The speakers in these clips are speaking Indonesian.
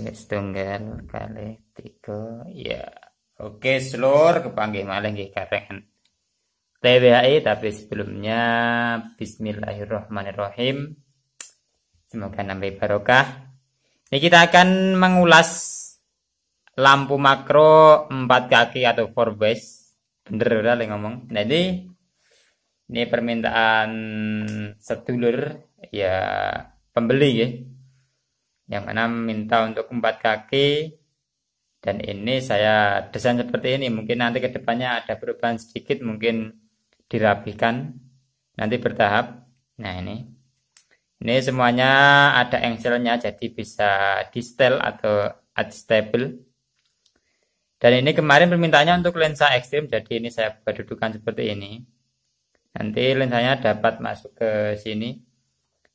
setunggal kan, kali tiga ya oke seluruh kepanggil maling nggih karengan TBHI. tapi sebelumnya Bismillahirrahmanirrahim semoga nambah barokah ini kita akan mengulas lampu makro empat kaki atau four base bener udah ya, ngomong jadi nah, ini permintaan sedulur ya pembeli ya yang mana minta untuk empat kaki dan ini saya desain seperti ini mungkin nanti kedepannya ada perubahan sedikit mungkin dirapikan nanti bertahap nah ini ini semuanya ada engselnya jadi bisa di style atau adjustable dan ini kemarin permintaannya untuk lensa ekstrim jadi ini saya buka seperti ini nanti lensanya dapat masuk ke sini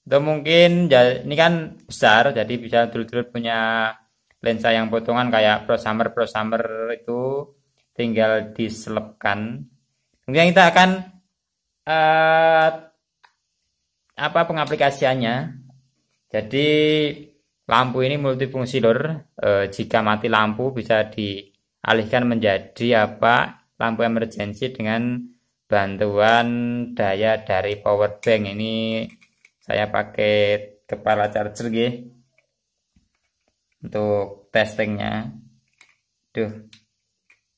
itu mungkin ya, ini kan besar jadi bisa dulur-dulur punya lensa yang potongan kayak Pro Summer itu tinggal diselepkan Kemudian kita akan uh, apa pengaplikasiannya. Jadi lampu ini multifungsi lor. Uh, eh, jika mati lampu bisa dialihkan menjadi apa lampu emergensi dengan bantuan daya dari power bank ini saya pakai kepala charger gih untuk testingnya duh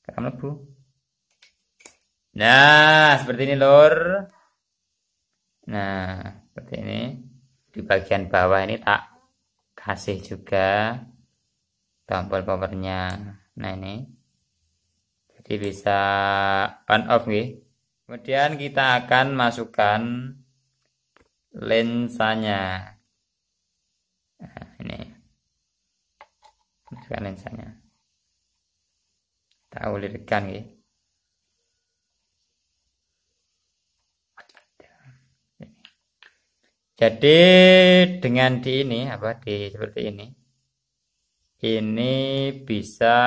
kamu bu nah seperti ini lor nah seperti ini di bagian bawah ini tak kasih juga tombol powernya nah ini jadi bisa on off nih kemudian kita akan masukkan lensanya. Nah, ini. masukkan lensanya. Kita ulirkan ya. Jadi dengan di ini apa di seperti ini. Ini bisa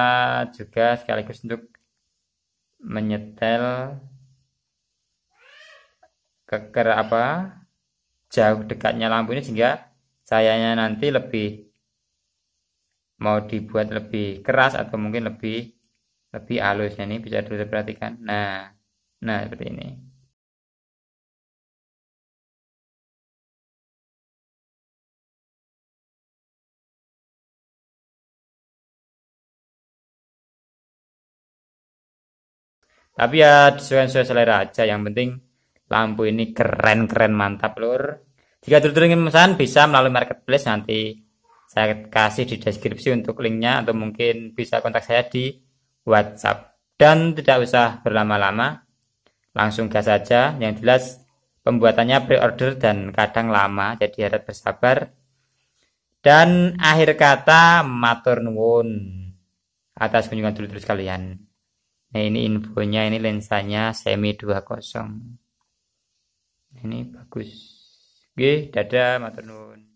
juga sekaligus untuk menyetel keker apa jauh dekatnya lampu ini sehingga cahayanya nanti lebih mau dibuat lebih keras atau mungkin lebih lebih halus nah, ini bisa diperhatikan nah nah seperti ini tapi ya sesuai sesuai selera aja yang penting lampu ini keren-keren mantap lur jika dulur ingin memesan bisa melalui marketplace nanti saya kasih di deskripsi untuk linknya atau mungkin bisa kontak saya di WhatsApp dan tidak usah berlama-lama langsung gas saja yang jelas pembuatannya pre-order dan kadang lama jadi harap bersabar dan akhir kata matur nuwun atas kunjungan dulu terus kalian. Nah ini infonya ini lensanya semi 20 ini bagus. Oke, dadah matur nuwun.